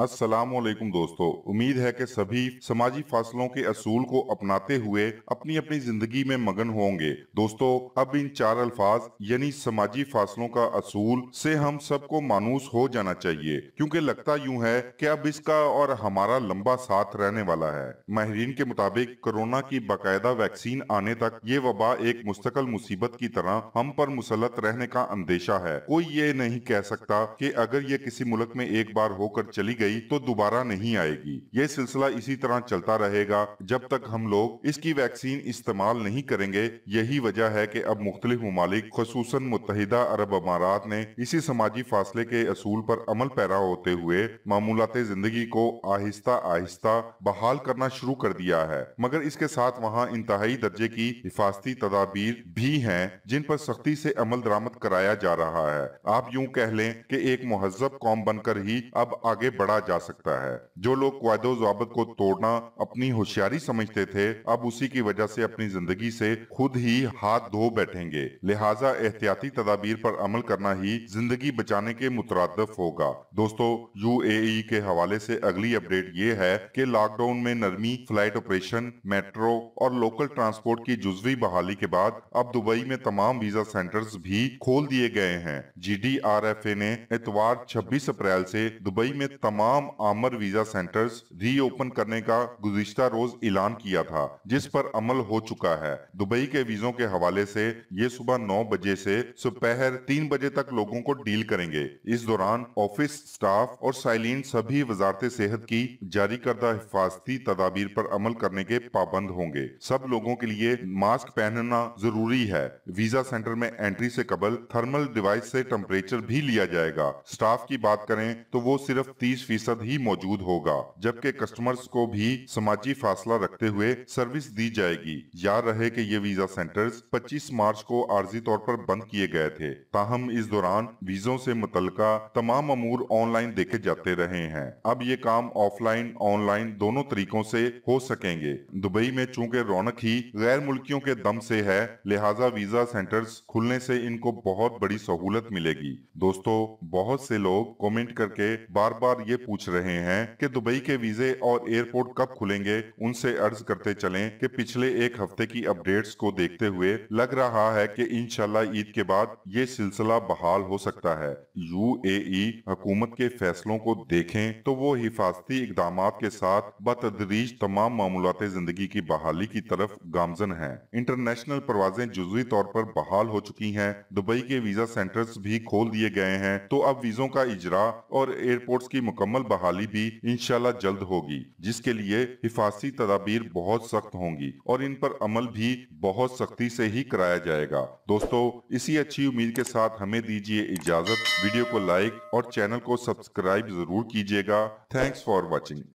असलम दोस्तों उम्मीद है कि सभी समाजी फासलों के असूल को अपनाते हुए अपनी अपनी जिंदगी में मगन होंगे दोस्तों अब इन चार अल्फाज यानी समाजी फासलों का असूल से हम सबको मानूस हो जाना चाहिए क्योंकि लगता यूं है कि अब इसका और हमारा लंबा साथ रहने वाला है माहरीन के मुताबिक कोरोना की बाकायदा वैक्सीन आने तक ये वबा एक मुस्तकिल मुसीबत की तरह हम पर मुसलत रहने का अंदेशा है कोई ये नहीं कह सकता की अगर ये किसी मुल्क में एक बार होकर चली गई गई तो दोबारा नहीं आएगी ये सिलसिला इसी तरह चलता रहेगा जब तक हम लोग इसकी वैक्सीन इस्तेमाल नहीं करेंगे यही वजह है की अब मुख्तलिफ ममालिक मुतहदा अरब अमारात ने इसी समाजी फासले के असूल पर अमल पैरा होते हुए मामूलत जिंदगी को आहिस्ता आहिस्ता बहाल करना शुरू कर दिया है मगर इसके साथ वहाँ इंतहाई दर्जे की हिफाजती तदाबीर भी है जिन पर सख्ती से अमल दरामद कराया जा रहा है आप यूँ कह लें कि एक महजब कौम बनकर ही अब आगे बढ़ा कहा जा सकता है जो लोग वायदो जवाबत को तोड़ना अपनी होशियारी समझते थे अब उसी की वजह से अपनी जिंदगी से खुद ही हाथ धो बैठेंगे लिहाजा एहतियाती तदाबीर पर अमल करना ही जिंदगी बचाने के मुतरदफ होगा दोस्तों यू के हवाले से अगली अपडेट ये है कि लॉकडाउन में नरमी फ्लाइट ऑपरेशन मेट्रो और लोकल ट्रांसपोर्ट की जुजवी बहाली के बाद अब दुबई में तमाम वीजा सेंटर्स भी खोल दिए गए हैं G D R F A ने इतवार छब्बीस अप्रैल ऐसी दुबई में तमाम तमाम आमर वीजा सेंटर्स रीओपन करने का गुजशत रोज ऐलान किया था जिस पर अमल हो चुका है दुबई के वीजों के हवाले से ये सुबह नौ बजे से सुपहर तीन बजे तक लोगों को डील करेंगे इस दौरान ऑफिस स्टाफ और साइलिन सभी वजारत सेहत की जारी करदा हिफाजती तदाबीर पर अमल करने के पाबंद होंगे सब लोगों के लिए मास्क पहनना जरूरी है वीजा सेंटर में एंट्री से कबल थर्मल डिवाइस से टेम्परेचर भी लिया जाएगा स्टाफ की बात करें तो वो सिर्फ तीस फीसद ही मौजूद होगा जबकि कस्टमर्स को भी समाजी फासला रखते हुए सर्विस दी जाएगी याद रहे कि ये वीजा सेंटर्स 25 मार्च को आर्जी तौर पर बंद किए गए थे ताहम इस दौरान वीजों से मुतल तमाम अमूर ऑनलाइन देखे जाते रहे हैं अब ये काम ऑफलाइन ऑनलाइन दोनों तरीकों से हो सकेंगे दुबई में चूंकि रौनक ही गैर मुल्कियों के दम से है लिहाजा वीजा सेंटर्स खुलने से इनको बहुत बड़ी सहूलत मिलेगी दोस्तों बहुत से लोग कमेंट करके बार बार ये पूछ रहे हैं कि दुबई के वीजे और एयरपोर्ट कब खुलेंगे उनसे अर्ज करते चलें कि पिछले एक हफ्ते की अपडेट्स को देखते हुए लग रहा है कि इनशाला ईद के बाद ये सिलसिला बहाल हो सकता है यू ए हकूमत के फैसलों को देखें तो वो हिफाजती इकदाम के साथ बतदरीज तमाम मामूलते जिंदगी की बहाली की तरफ गामजन है इंटरनेशनल परवाजें जुजवी तौर पर बहाल हो चुकी हैं दुबई के वीजा सेंटर्स भी खोल दिए गए हैं तो अब वीजों का इजरा और एयरपोर्ट्स की मुकम्मल मुकम्मल बहाली भी शाह जल्द होगी जिसके लिए हिफाजती तदाबीर बहुत सख्त होंगी और इन पर अमल भी बहुत सख्ती से ही कराया जाएगा दोस्तों इसी अच्छी उम्मीद के साथ हमें दीजिए इजाजत वीडियो को लाइक और चैनल को सब्सक्राइब जरूर कीजिएगा थैंक्स फॉर वॉचिंग